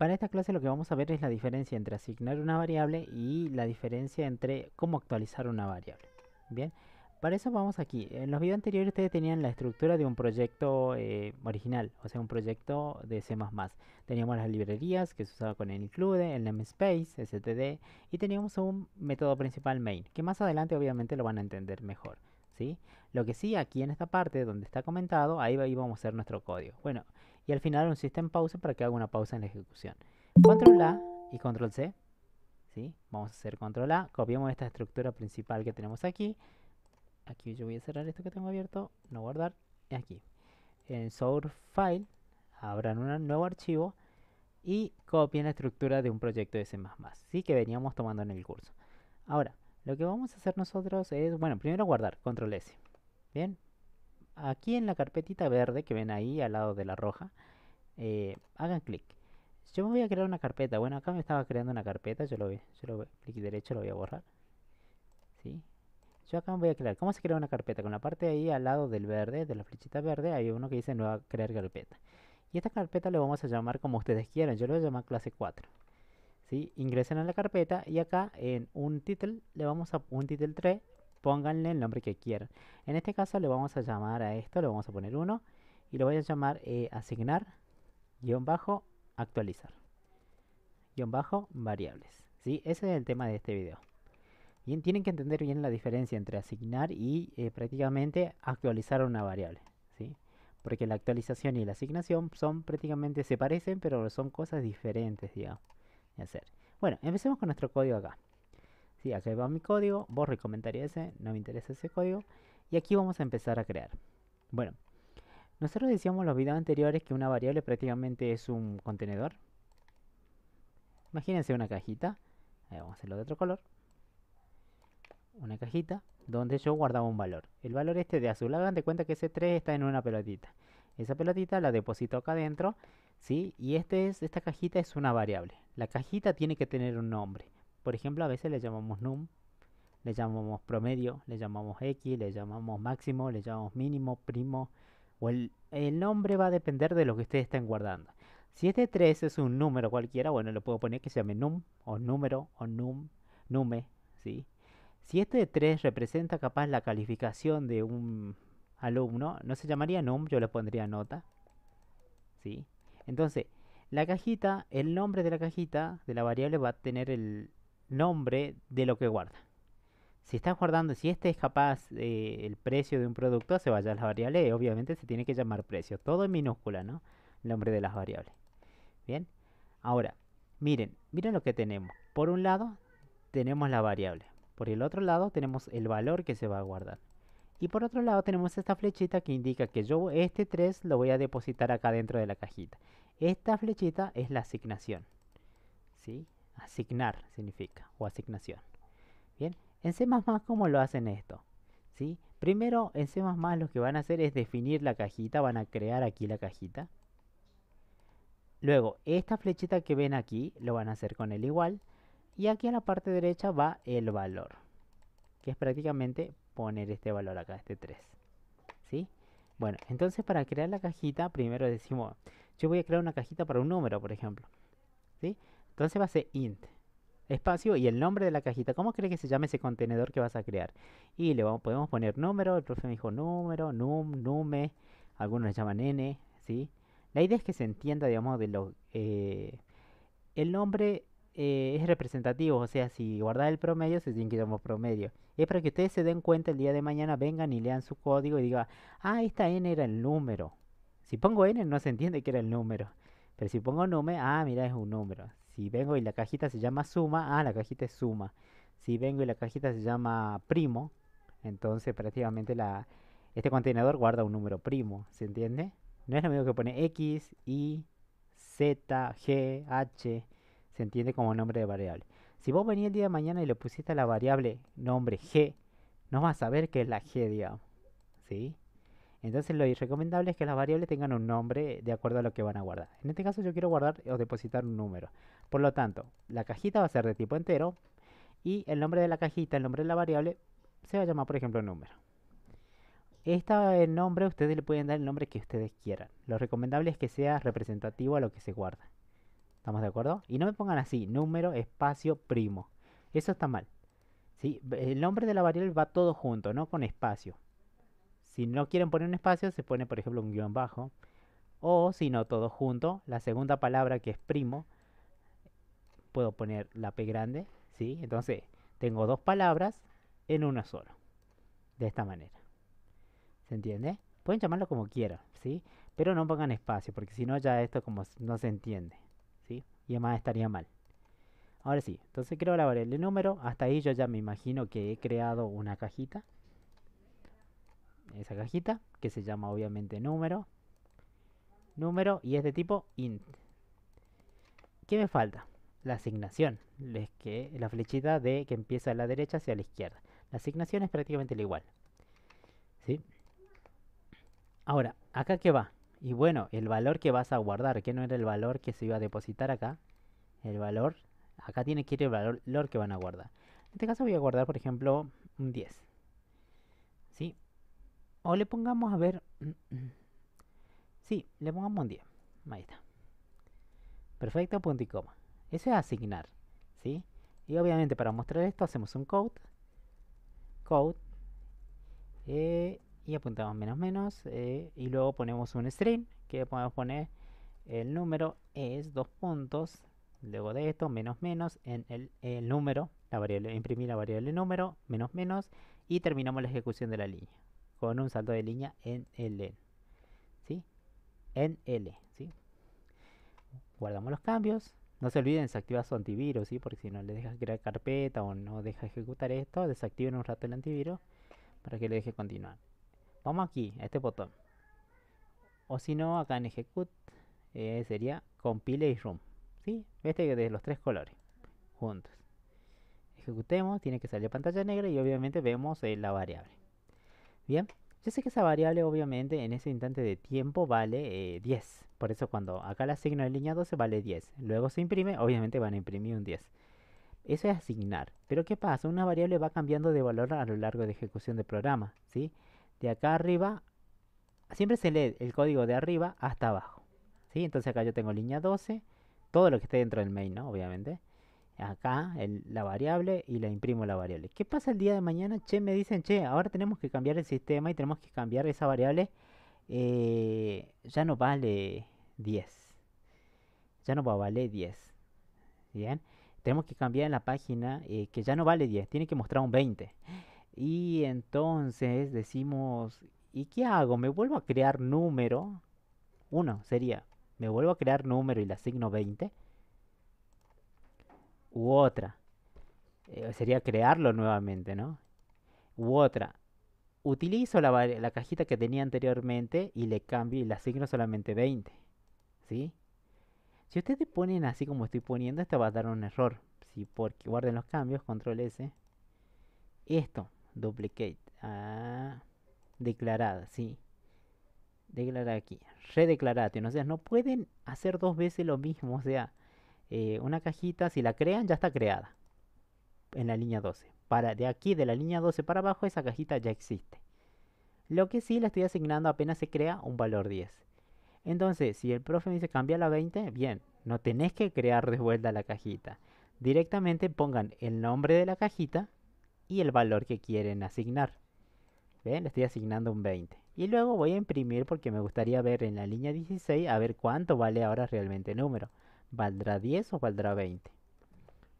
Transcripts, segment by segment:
Para esta clase lo que vamos a ver es la diferencia entre asignar una variable y la diferencia entre cómo actualizar una variable. Bien, para eso vamos aquí. En los videos anteriores ustedes tenían la estructura de un proyecto eh, original, o sea, un proyecto de C++. Teníamos las librerías que se usaba con el include, el namespace, std, y teníamos un método principal main, que más adelante obviamente lo van a entender mejor. ¿sí? Lo que sí, aquí en esta parte donde está comentado, ahí, ahí vamos a hacer nuestro código. Bueno, y al final un system pause para que haga una pausa en la ejecución. Control A y Control C. ¿sí? Vamos a hacer Control A, copiamos esta estructura principal que tenemos aquí. Aquí yo voy a cerrar esto que tengo abierto, no guardar, y aquí. En Source File, abran un nuevo archivo y copien la estructura de un proyecto de C++, ¿sí? que veníamos tomando en el curso. Ahora, lo que vamos a hacer nosotros es, bueno, primero guardar, control S. Bien, aquí en la carpetita verde que ven ahí al lado de la roja, eh, hagan clic. Yo me voy a crear una carpeta. Bueno, acá me estaba creando una carpeta. Yo lo, yo lo clic derecho lo voy a borrar. ¿Sí? Yo acá me voy a crear. ¿Cómo se crea una carpeta? Con la parte ahí al lado del verde, de la flechita verde, hay uno que dice nueva crear carpeta. Y esta carpeta la vamos a llamar como ustedes quieran. Yo lo voy a llamar clase 4. ¿Sí? ingresen a la carpeta y acá en un título le vamos a un título 3 pónganle el nombre que quieran. En este caso le vamos a llamar a esto, le vamos a poner uno y lo voy a llamar eh, asignar bajo actualizar bajo variables. ¿sí? Ese es el tema de este video. tienen que entender bien la diferencia entre asignar y eh, prácticamente actualizar una variable. ¿sí? Porque la actualización y la asignación son prácticamente se parecen pero son cosas diferentes digamos, de hacer. Bueno, empecemos con nuestro código acá. Aquí va mi código, borro y ese, no me interesa ese código. Y aquí vamos a empezar a crear. Bueno, nosotros decíamos en los videos anteriores que una variable prácticamente es un contenedor. Imagínense una cajita, vamos a hacerlo de otro color. Una cajita donde yo guardaba un valor. El valor este de azul, hagan de cuenta que ese 3 está en una pelotita. Esa pelotita la deposito acá adentro, ¿sí? Y este esta cajita es una variable. La cajita tiene que tener un nombre. Por ejemplo, a veces le llamamos num, le llamamos promedio, le llamamos x, le llamamos máximo, le llamamos mínimo, primo, o el, nombre va a depender de lo que ustedes estén guardando. Si este 3 es un número cualquiera, bueno, lo puedo poner que se llame num, o número, o num, nume, ¿sí? Si este 3 representa capaz la calificación de un alumno, no se llamaría num, yo le pondría nota, ¿sí? Entonces, la cajita, el nombre de la cajita, de la variable, va a tener el, nombre de lo que guarda. Si estás guardando, si este es capaz eh, el precio de un producto, se vaya a las variables. Obviamente se tiene que llamar precio. Todo en minúscula, ¿no? nombre de las variables. Bien. Ahora, miren, miren lo que tenemos. Por un lado, tenemos la variable. Por el otro lado, tenemos el valor que se va a guardar. Y por otro lado tenemos esta flechita que indica que yo este 3 lo voy a depositar acá dentro de la cajita. Esta flechita es la asignación. ¿Sí? Asignar significa, o asignación. Bien, en C++ ¿cómo lo hacen esto? ¿Sí? Primero en C++ lo que van a hacer es definir la cajita, van a crear aquí la cajita. Luego, esta flechita que ven aquí lo van a hacer con el igual. Y aquí en la parte derecha va el valor, que es prácticamente poner este valor acá, este 3. ¿Sí? Bueno, entonces para crear la cajita, primero decimos, yo voy a crear una cajita para un número, por ejemplo. ¿Sí? Entonces va a ser int, espacio y el nombre de la cajita. ¿Cómo crees que se llame ese contenedor que vas a crear? Y le vamos, podemos poner número, el profe me dijo número, num, nume, algunos le llaman n, ¿sí? La idea es que se entienda, digamos, de lo... Eh, el nombre eh, es representativo, o sea, si guardas el promedio, se tiene que llamar promedio. Es para que ustedes se den cuenta el día de mañana, vengan y lean su código y digan, ah, esta n era el número. Si pongo n, no se entiende que era el número. Pero si pongo nume, ah, mira, es un número, si vengo y la cajita se llama suma, ah, la cajita es suma. Si vengo y la cajita se llama primo, entonces prácticamente la, este contenedor guarda un número primo, ¿se entiende? No es lo mismo que pone X, Y, Z, G, H, se entiende como nombre de variable. Si vos venís el día de mañana y le pusiste la variable nombre G, no vas a saber qué es la G, digamos. ¿Sí? Entonces lo recomendable es que las variables tengan un nombre de acuerdo a lo que van a guardar. En este caso yo quiero guardar o depositar un número. Por lo tanto, la cajita va a ser de tipo entero y el nombre de la cajita, el nombre de la variable, se va a llamar por ejemplo número. Este nombre ustedes le pueden dar el nombre que ustedes quieran. Lo recomendable es que sea representativo a lo que se guarda. ¿Estamos de acuerdo? Y no me pongan así, número, espacio, primo. Eso está mal. ¿sí? El nombre de la variable va todo junto, no con espacio. Si no quieren poner un espacio, se pone, por ejemplo, un guión bajo. O si no, todo junto. La segunda palabra que es primo, puedo poner la P grande. ¿sí? Entonces, tengo dos palabras en una sola. De esta manera. ¿Se entiende? Pueden llamarlo como quieran, ¿sí? Pero no pongan espacio, porque si no ya esto como no se entiende, ¿sí? Y además estaría mal. Ahora sí, entonces creo grabar el número. Hasta ahí yo ya me imagino que he creado una cajita esa cajita que se llama obviamente número. Número y es de tipo int. ¿Qué me falta? La asignación, es que la flechita de que empieza a la derecha hacia la izquierda. La asignación es prácticamente la igual. ¿Sí? Ahora, ¿acá qué va? Y bueno, el valor que vas a guardar, que no era el valor que se iba a depositar acá. El valor, acá tiene que ir el valor que van a guardar. En este caso voy a guardar, por ejemplo, un 10. O le pongamos a ver. Sí, le pongamos un 10. Ahí está. Perfecto, punto y coma. Eso es asignar. ¿Sí? Y obviamente para mostrar esto hacemos un code. Code. Eh, y apuntamos menos menos. Eh, y luego ponemos un string. Que podemos poner el número es dos puntos. Luego de esto, menos menos, en el, el número, la variable, imprimir la variable número, menos menos, y terminamos la ejecución de la línea con un salto de línea en L. ¿Sí? En L. ¿sí? Guardamos los cambios. No se olviden desactivar su antivirus, ¿sí? porque si no le deja crear carpeta o no deja ejecutar esto, desactiven un rato el antivirus para que le deje continuar. Vamos aquí, a este botón. O si no, acá en Ejecute eh, sería Compile y Room. ¿sí? Este de los tres colores, juntos. Ejecutemos, tiene que salir pantalla negra y obviamente vemos eh, la variable. Bien, yo sé que esa variable obviamente en ese instante de tiempo vale 10. Eh, Por eso cuando acá la asigno en línea 12 vale 10. Luego se imprime, obviamente van a imprimir un 10. Eso es asignar. Pero ¿qué pasa? Una variable va cambiando de valor a lo largo de ejecución del programa. ¿sí? De acá arriba, siempre se lee el código de arriba hasta abajo. ¿sí? Entonces acá yo tengo línea 12, todo lo que esté dentro del main, ¿no? Obviamente acá la variable y la imprimo la variable. ¿Qué pasa el día de mañana? Che, me dicen, che, ahora tenemos que cambiar el sistema y tenemos que cambiar esa variable. Eh, ya no vale 10. Ya no va a valer 10. Bien. Tenemos que cambiar en la página eh, que ya no vale 10, tiene que mostrar un 20. Y entonces decimos, ¿y qué hago? ¿Me vuelvo a crear número? 1 sería, me vuelvo a crear número y le asigno 20 u otra. Eh, sería crearlo nuevamente, ¿no? U otra. Utilizo la, la, cajita que tenía anteriormente y le cambio y le asigno solamente 20. ¿Sí? Si ustedes ponen así como estoy poniendo, esta va a dar un error. ¿sí? porque guarden los cambios, control S. Esto, duplicate. Ah, declarada, sí. Declarar aquí. Redeclarate. O sea, no pueden hacer dos veces lo mismo. O sea, eh, una cajita, si la crean, ya está creada en la línea 12. Para, de aquí, de la línea 12 para abajo, esa cajita ya existe. Lo que sí la estoy asignando apenas se crea un valor 10. Entonces, si el profe me dice cambia la 20, bien, no tenés que crear de vuelta la cajita. Directamente pongan el nombre de la cajita y el valor que quieren asignar. ¿Ven? Le estoy asignando un 20. Y luego voy a imprimir porque me gustaría ver en la línea 16 a ver cuánto vale ahora realmente el número valdrá 10 o valdrá 20.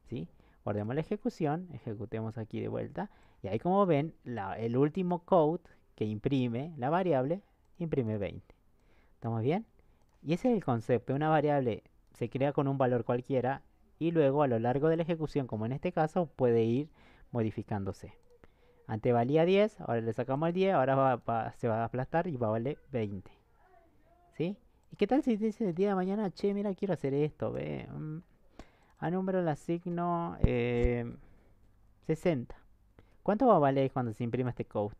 ¿Sí? Guardemos la ejecución, ejecutemos aquí de vuelta. Y ahí como ven, el último code que imprime la variable, imprime 20. ¿Estamos bien? Y ese es el concepto. Una variable se crea con un valor cualquiera y luego a lo largo de la ejecución, como en este caso, puede ir modificándose. Antes valía 10, ahora le sacamos el 10, ahora se va a aplastar y va a valer 20. ¿Y qué tal si dice el día de mañana, che, mira, quiero hacer esto, ve? Mm, a número le asigno 60. Eh, ¿Cuánto va a valer cuando se imprime este code?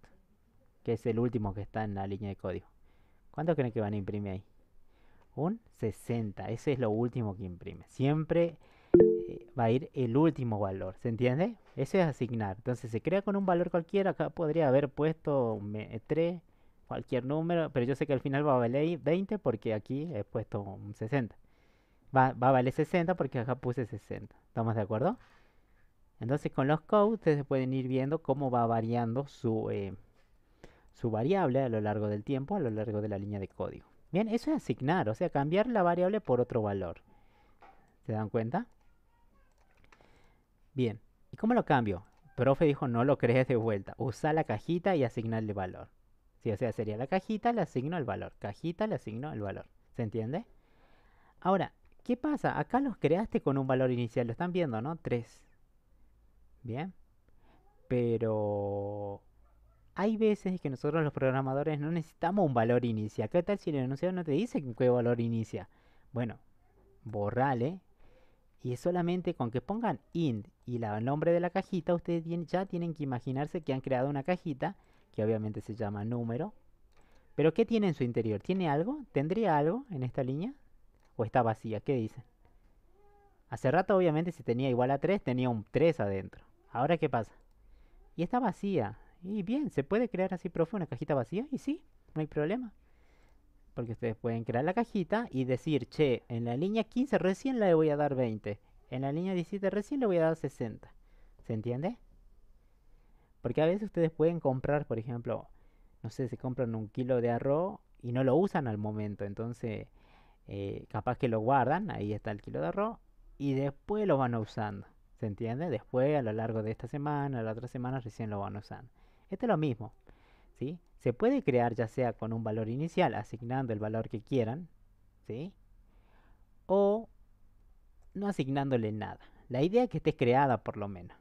Que es el último que está en la línea de código. ¿Cuánto creen que van a imprimir ahí? Un 60. Ese es lo último que imprime. Siempre eh, va a ir el último valor. ¿Se entiende? Eso es asignar. Entonces se crea con un valor cualquiera. Acá podría haber puesto 3 cualquier número, pero yo sé que al final va a valer 20 porque aquí he puesto un 60. Va, a valer 60 porque acá puse 60. ¿Estamos de acuerdo? Entonces con los codes ustedes pueden ir viendo cómo va variando su, eh, su variable a lo largo del tiempo, a lo largo de la línea de código. Bien, eso es asignar, o sea, cambiar la variable por otro valor. ¿Se dan cuenta? Bien, ¿y cómo lo cambio? profe dijo, no lo crees de vuelta, usa la cajita y asignarle valor si o sea, sería la cajita, le asigno el valor. Cajita, le asigno el valor. ¿Se entiende? Ahora, ¿qué pasa? Acá los creaste con un valor inicial. Lo están viendo, ¿no? 3. Bien. Pero... Hay veces que nosotros los programadores no necesitamos un valor inicial. ¿Qué tal si el enunciado no te dice qué valor inicia? Bueno, borrale. Y solamente con que pongan int y la, el nombre de la cajita, ustedes ya tienen que imaginarse que han creado una cajita que obviamente se llama número. Pero ¿qué tiene en su interior? ¿Tiene algo? ¿Tendría algo en esta línea? ¿O está vacía? ¿Qué dicen? Hace rato obviamente si tenía igual a 3 tenía un 3 adentro. Ahora ¿qué pasa? Y está vacía. Y bien, ¿se puede crear así profe una cajita vacía? Y sí, no hay problema. Porque ustedes pueden crear la cajita y decir, che, en la línea 15 recién le voy a dar 20. En la línea 17 recién le voy a dar 60. ¿Se entiende? Porque a veces ustedes pueden comprar, por ejemplo, no sé, se compran un kilo de arroz y no lo usan al momento. Entonces, eh, capaz que lo guardan, ahí está el kilo de arroz, y después lo van usando. ¿Se entiende? Después, a lo largo de esta semana, la otra semana, recién lo van usando. Este es lo mismo. ¿sí? Se puede crear ya sea con un valor inicial, asignando el valor que quieran, ¿sí? o no asignándole nada. La idea es que esté creada por lo menos.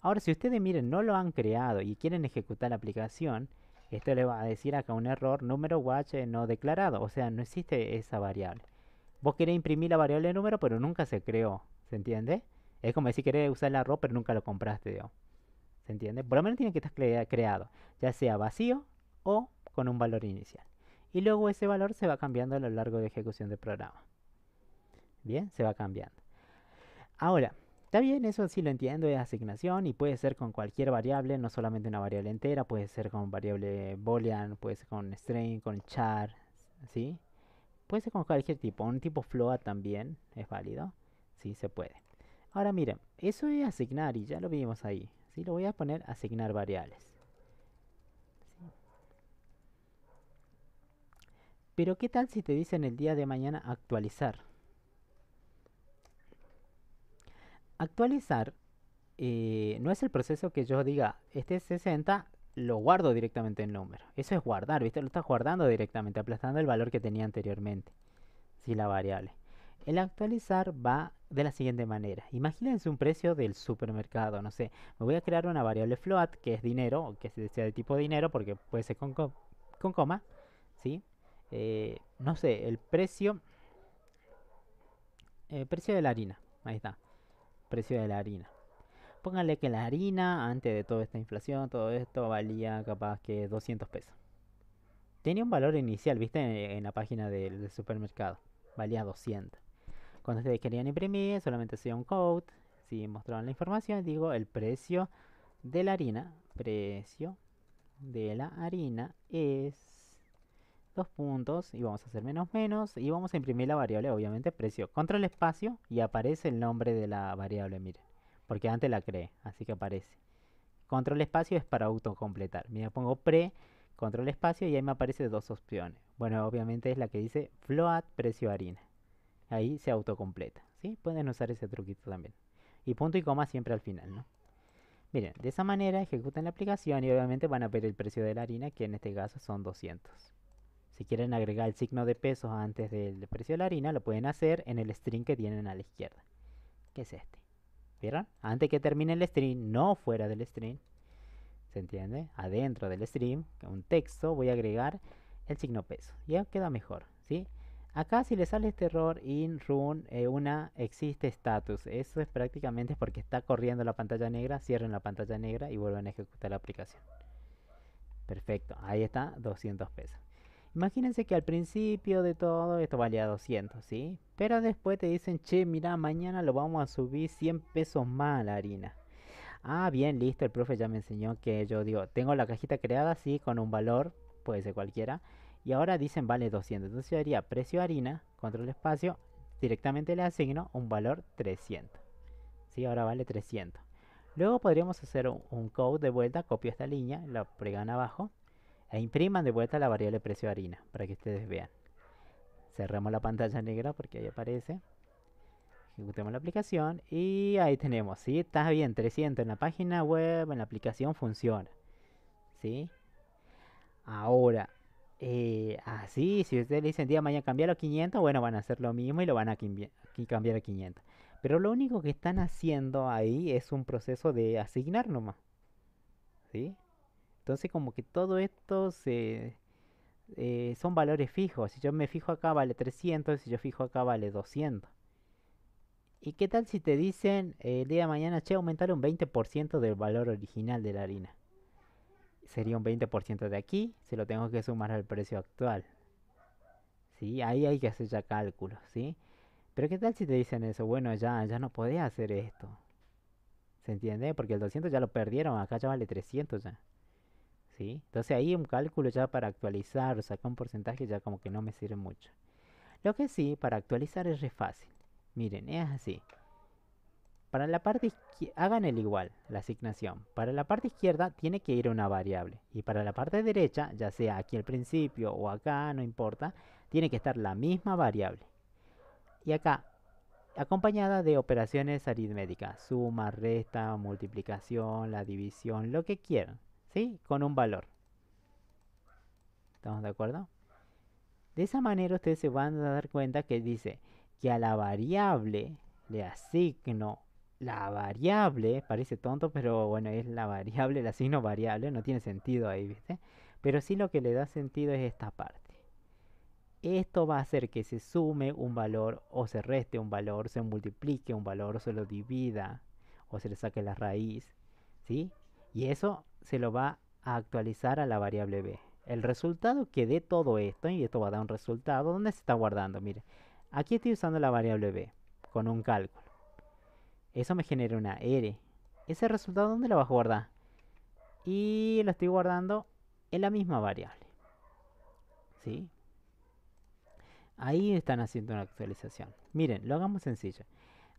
Ahora, si ustedes miren, no lo han creado y quieren ejecutar la aplicación, esto le va a decir acá un error número watch eh, no declarado. O sea, no existe esa variable. Vos querés imprimir la variable número, pero nunca se creó. ¿Se entiende? Es como decir, querés usar la ropa, pero nunca lo compraste, yo. ¿Se entiende? Por lo menos tiene que estar creado, ya sea vacío o con un valor inicial. Y luego ese valor se va cambiando a lo largo de ejecución del programa. Bien, se va cambiando. Ahora, Está bien, eso sí lo entiendo, es asignación y puede ser con cualquier variable, no solamente una variable entera, puede ser con variable boolean, puede ser con string, con char, ¿sí? Puede ser con cualquier tipo, un tipo float también es válido, sí se puede. Ahora miren, eso es asignar y ya lo vimos ahí, ¿sí? Lo voy a poner asignar variables. Pero ¿qué tal si te dicen el día de mañana actualizar? Actualizar eh, no es el proceso que yo diga, este 60 lo guardo directamente en número. Eso es guardar, ¿viste? Lo estás guardando directamente, aplastando el valor que tenía anteriormente. Si la variable. El actualizar va de la siguiente manera. Imagínense un precio del supermercado, no sé. Me voy a crear una variable float, que es dinero, que sea de tipo dinero, porque puede ser con, coma, ¿sí? Eh, no sé, el precio... El precio de la harina, ahí está precio de la harina. Pónganle que la harina, antes de toda esta inflación, todo esto valía capaz que 200 pesos. Tenía un valor inicial, viste, en, la página del, supermercado. Valía 200. Cuando ustedes querían imprimir, solamente hacía un code. Si mostraban la información, digo el precio de la harina. Precio de la harina es puntos y vamos a hacer menos menos y vamos a imprimir la variable obviamente precio control espacio y aparece el nombre de la variable miren porque antes la creé así que aparece control espacio es para autocompletar mira pongo pre control espacio y ahí me aparece dos opciones bueno obviamente es la que dice float precio harina ahí se autocompleta ¿sí? pueden usar ese truquito también y punto y coma siempre al final ¿no? Miren, de esa manera ejecutan la aplicación y obviamente van a ver el precio de la harina, que en este caso son 200. Si quieren agregar el signo de peso antes del precio de la harina, lo pueden hacer en el string que tienen a la izquierda, que es este. ¿Vieron? Antes que termine el string, no fuera del string, ¿se entiende? Adentro del string, un texto, voy a agregar el signo peso. Ya queda mejor, ¿sí? Acá si le sale este error in run eh, una existe status, eso es prácticamente porque está corriendo la pantalla negra, cierren la pantalla negra y vuelven a ejecutar la aplicación. Perfecto, ahí está 200 pesos. Imagínense que al principio de todo esto valía 200, ¿sí? Pero después te dicen, che, mira, mañana lo vamos a subir 100 pesos más la harina. Ah, bien, listo, el profe ya me enseñó que yo digo, tengo la cajita creada, sí, con un valor, puede ser cualquiera. Y ahora dicen vale 200, entonces yo haría precio harina, control espacio, directamente le asigno un valor 300. Sí, ahora vale 300. Luego podríamos hacer un, un code de vuelta, copio esta línea, la pregan abajo e impriman de vuelta la variable precio de harina para que ustedes vean. Cerramos la pantalla negra porque ahí aparece. Ejecutemos la aplicación y ahí tenemos, ¿sí? Está bien, 300 en la página web, en la aplicación funciona. ¿Sí? Ahora, eh, así, ah, si ustedes le dicen día mañana cambiar a 500, bueno, van a hacer lo mismo y lo van a cambiar a 500. Pero lo único que están haciendo ahí es un proceso de asignar nomás. ¿Sí? Entonces como que todo esto eh, son valores fijos. Si yo me fijo acá vale 300, si yo fijo acá vale 200. ¿Y qué tal si te dicen eh, el día de mañana, che, aumentar un 20% del valor original de la harina? Sería un 20% de aquí, se lo tengo que sumar al precio actual. ¿Sí? Ahí hay que hacer ya cálculos, ¿sí? Pero ¿qué tal si te dicen eso? Bueno, ya, ya no podés hacer esto. ¿Se entiende? Porque el 200 ya lo perdieron, acá ya vale 300 ya. Entonces ahí un cálculo ya para actualizar o sacar un porcentaje ya como que no me sirve mucho. Lo que sí, para actualizar es re fácil. Miren, es así. Para la parte hagan el igual, la asignación. Para la parte izquierda tiene que ir una variable. Y para la parte derecha, ya sea aquí al principio o acá, no importa, tiene que estar la misma variable. Y acá, acompañada de operaciones aritméticas. Suma, resta, multiplicación, la división, lo que quieran. ¿sí? Con un valor. ¿Estamos de acuerdo? De esa manera ustedes se van a dar cuenta que dice que a la variable le asigno la variable, parece tonto, pero bueno, es la variable, le asigno variable, no tiene sentido ahí, ¿viste? Pero sí lo que le da sentido es esta parte. Esto va a hacer que se sume un valor o se reste un valor, se multiplique un valor, se lo divida o se le saque la raíz, ¿sí? Y eso se lo va a actualizar a la variable b. El resultado que dé todo esto, y esto va a dar un resultado, ¿dónde se está guardando? Mire, aquí estoy usando la variable b con un cálculo. Eso me genera una r. Ese resultado, ¿dónde lo vas a guardar? Y lo estoy guardando en la misma variable. ¿Sí? Ahí están haciendo una actualización. Miren, lo hagamos sencillo.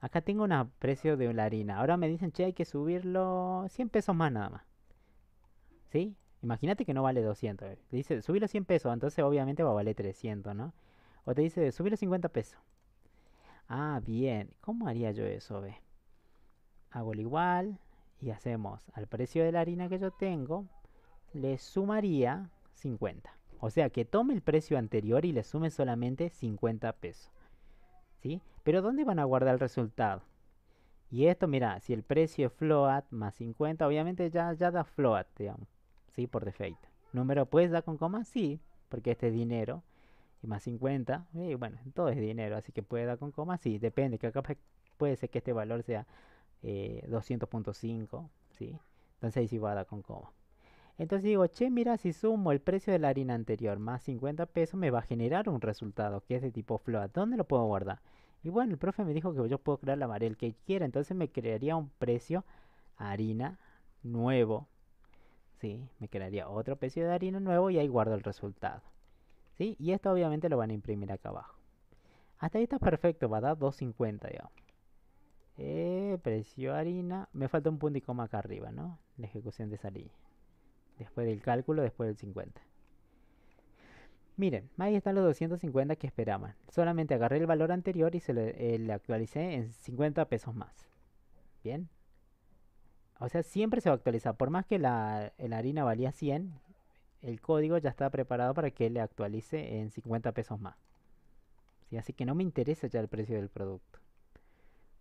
Acá tengo un precio de la harina. Ahora me dicen, che, hay que subirlo 100 pesos más nada más. ¿sí? Imagínate que no vale 200. Eh, te dice, subir 100 pesos, entonces obviamente va a valer 300, ¿no? O te dice, subir 50 pesos. Ah, bien. ¿Cómo haría yo eso, ve? Hago lo igual y hacemos al precio de la harina que yo tengo, le sumaría 50. O sea, que tome el precio anterior y le sume solamente 50 pesos. ¿Sí? Pero ¿dónde van a guardar el resultado? Y esto, mira, si el precio es float más 50, obviamente ya, ya da float, digamos. Por defecto. ¿Número puedes dar con coma? Sí, porque este es dinero. Y más 50, y bueno, todo es dinero, así que puede dar con coma, sí, depende, que acá puede ser que este valor sea 200.5, eh, ¿sí? Entonces ahí sí va a dar con coma. Entonces digo, che, mira, si sumo el precio de la harina anterior más 50 pesos, me va a generar un resultado que es de tipo float. ¿Dónde lo puedo guardar? Y bueno, el profe me dijo que yo puedo crear la variable que quiera, entonces me crearía un precio harina nuevo, ¿sí? Me quedaría otro precio de harina nuevo y ahí guardo el resultado. ¿sí? Y esto obviamente lo van a imprimir acá abajo. Hasta ahí está perfecto, va a dar 250, precio harina. Me falta un punto y coma acá arriba, ¿no? La ejecución de esa Después del cálculo, después del 50. Miren, ahí están los 250 que esperaban. Solamente agarré el valor anterior y se le eh, actualicé en 50 pesos más. Bien, o sea, siempre se va a actualizar. Por más que la, harina valía 100, el código ya está preparado para que le actualice en 50 pesos más. ¿Sí? Así que no me interesa ya el precio del producto.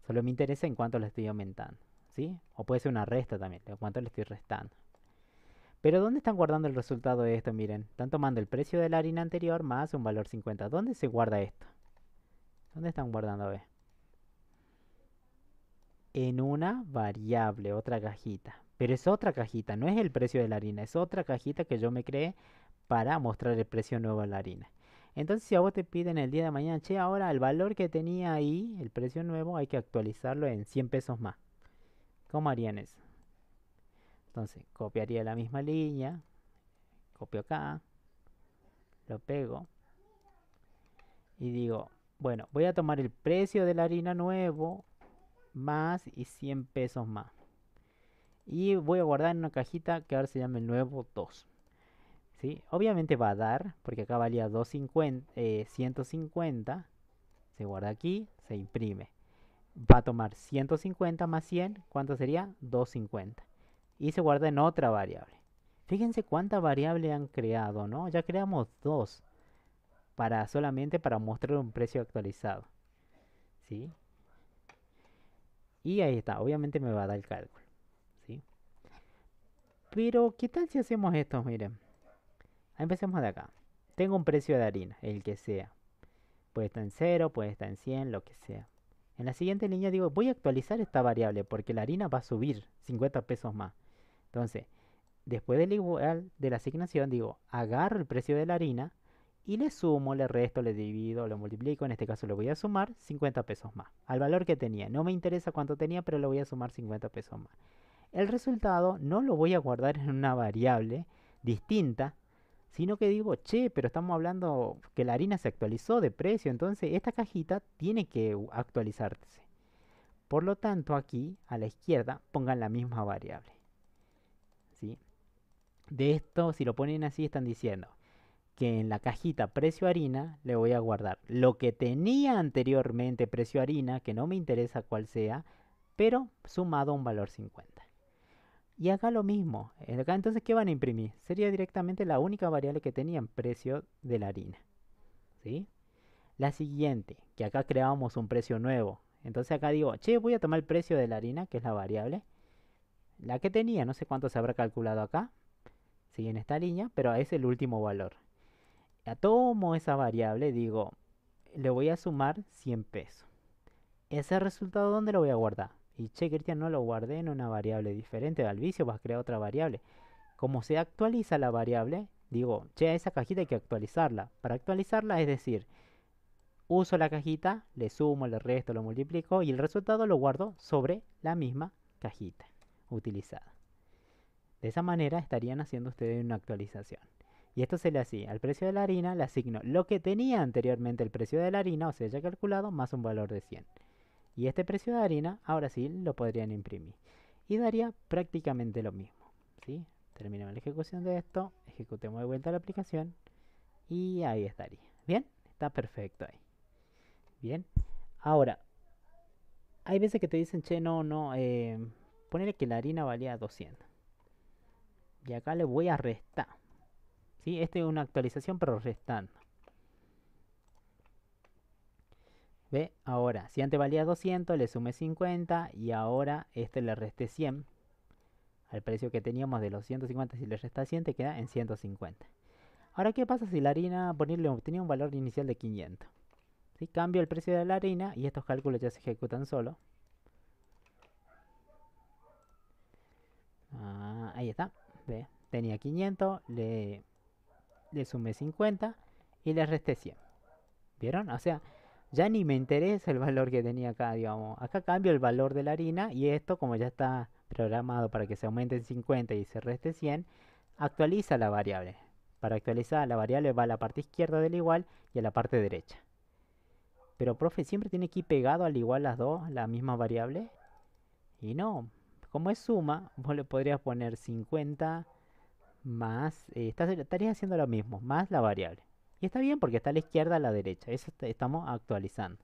Solo me interesa en cuánto le estoy aumentando. ¿sí? O puede ser una resta también, en cuánto le estoy restando. Pero ¿dónde están guardando el resultado de esto? Miren, están tomando el precio de la harina anterior más un valor 50. ¿Dónde se guarda esto? ¿Dónde están guardando? A en una variable, otra cajita. Pero es otra cajita, no es el precio de la harina, es otra cajita que yo me creé para mostrar el precio nuevo de la harina. Entonces si a vos te piden el día de mañana, che, ahora el valor que tenía ahí, el precio nuevo, hay que actualizarlo en 100 pesos más. ¿Cómo harían eso? Entonces copiaría la misma línea, copio acá, lo pego y digo, bueno, voy a tomar el precio de la harina nuevo más y 100 pesos más. Y voy a guardar en una cajita que ahora se llama el nuevo 2. ¿Sí? Obviamente va a dar, porque acá valía 250, 150. Eh, se guarda aquí, se imprime. Va a tomar 150 más 100, ¿cuánto sería? 250. Y se guarda en otra variable. Fíjense cuánta variable han creado, ¿no? Ya creamos dos para solamente para mostrar un precio actualizado. ¿Sí? Y ahí está, obviamente me va a dar el cálculo. Pero, ¿qué tal si hacemos esto? Miren, empecemos de acá. Tengo un precio de harina, el que sea. Puede estar en 0, puede estar en 100, lo que sea. En la siguiente línea digo, voy a actualizar esta variable porque la harina va a subir 50 pesos más. Entonces, después del igual de la asignación, digo, agarro el precio de la harina y le sumo, le resto, le divido, lo multiplico, en este caso le voy a sumar 50 pesos más al valor que tenía. No me interesa cuánto tenía, pero le voy a sumar 50 pesos más. El resultado no lo voy a guardar en una variable distinta, sino que digo, che, pero estamos hablando que la harina se actualizó de precio, entonces esta cajita tiene que actualizarse. Por lo tanto, aquí a la izquierda pongan la misma variable. De esto, si lo ponen así, están diciendo, que en la cajita precio harina le voy a guardar lo que tenía anteriormente precio harina, que no me interesa cuál sea, pero sumado a un valor 50. Y acá lo mismo, eh, acá entonces ¿qué van a imprimir? Sería directamente la única variable que tenían precio de la harina. La siguiente, que acá creamos un precio nuevo. Entonces acá digo, che, voy a tomar el precio de la harina, que es la variable. La que tenía, no sé cuánto se habrá calculado acá. Sí, en esta línea, pero es el último valor tomo esa variable, digo, le voy a sumar 100 pesos. Ese resultado, ¿dónde lo voy a guardar? Y che, Cristian, no lo guardé en una variable diferente al vicio, vas a crear otra variable. Como se actualiza la variable, digo, che, esa cajita hay que actualizarla. Para actualizarla, es decir, uso la cajita, le sumo, le resto, lo multiplico y el resultado lo guardo sobre la misma cajita utilizada. De esa manera estarían haciendo ustedes una actualización. Y esto se le hacía al precio de la harina, le asigno lo que tenía anteriormente el precio de la harina, o sea, ya calculado, más un valor de 100. Y este precio de harina, ahora sí, lo podrían imprimir. Y daría prácticamente lo mismo. ¿sí? Terminamos la ejecución de esto, ejecutemos de vuelta la aplicación y ahí estaría. Bien, está perfecto ahí. Bien, ahora, hay veces que te dicen, che, no, no, eh, ponele que la harina valía 200. Y acá le voy a restar. Este es una actualización pero restando. ¿Ve? Ahora, si antes valía 200, le sume 50 y ahora este le resté 100. Al precio que teníamos de los 150, si le resta 100, te queda en 150. Ahora, ¿qué pasa si la harina ponerle, tenía un valor inicial de 500? Cambio el precio de la harina y estos cálculos ya se ejecutan solo. Ah, ahí está. ¿Ve? Tenía 500, le le sumé 50 y le resté 100. ¿Vieron? O sea, ya ni me interesa el valor que tenía acá, digamos. Acá cambio el valor de la harina y esto, como ya está programado para que se aumente en 50 y se reste 100, actualiza la variable. Para actualizar la variable va a la parte izquierda del igual y a la parte derecha. Pero, profe, ¿siempre tiene que ir pegado al igual las dos, la misma variable? Y no. Como es suma, vos le podrías poner 50 más, eh, estaría haciendo lo mismo, más la variable. Y está bien porque está a la izquierda a la derecha, eso estamos actualizando.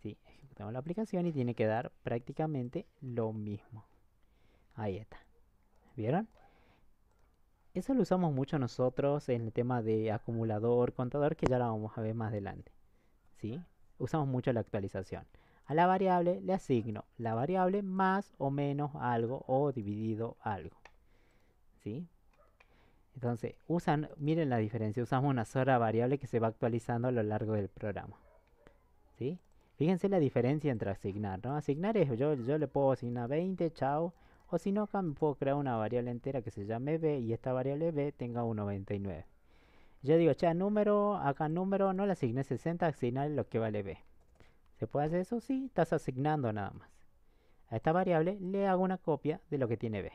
Sí, ejecutamos la aplicación y tiene que dar prácticamente lo mismo. Ahí está. ¿Vieron? Eso lo usamos mucho nosotros en el tema de acumulador, contador, que ya lo vamos a ver más adelante. ¿Sí? Usamos mucho la actualización. A la variable le asigno la variable más o menos algo o dividido algo. ¿sí? Entonces, usan, miren la diferencia, usamos una sola variable que se va actualizando a lo largo del programa. ¿Sí? Fíjense la diferencia entre asignar, ¿no? Asignar es, yo, yo le puedo asignar 20, chao. O si no, acá me puedo crear una variable entera que se llame b y esta variable b tenga un 99. Yo digo, che, número, acá número, no le asigné 60, asignar lo que vale b. ¿Se puede hacer eso? Sí, estás asignando nada más. A esta variable le hago una copia de lo que tiene b.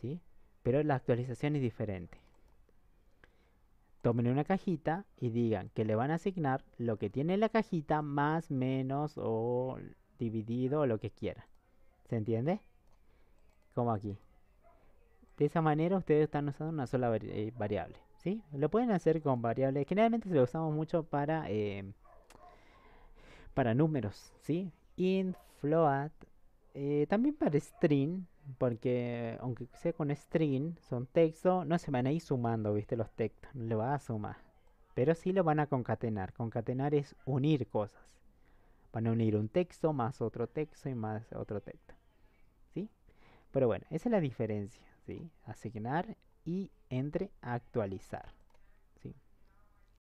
¿Sí? pero la actualización es diferente. Tomen una cajita y digan que le van a asignar lo que tiene la cajita más, menos o dividido o lo que quieran. ¿Se entiende? Como aquí. De esa manera ustedes están usando una sola eh, variable. ¿sí? Lo pueden hacer con variables. Generalmente se lo usamos mucho para, em, para números. ¿sí? Int, float, eh, también para string porque aunque sea con string, son texto, no se van a ir sumando, viste, los textos, no le va a sumar. Pero sí lo van a concatenar. Concatenar es unir cosas. Van a unir un texto más otro texto y más otro texto. ¿Sí? Pero bueno, esa es la diferencia, ¿sí? Asignar y entre actualizar.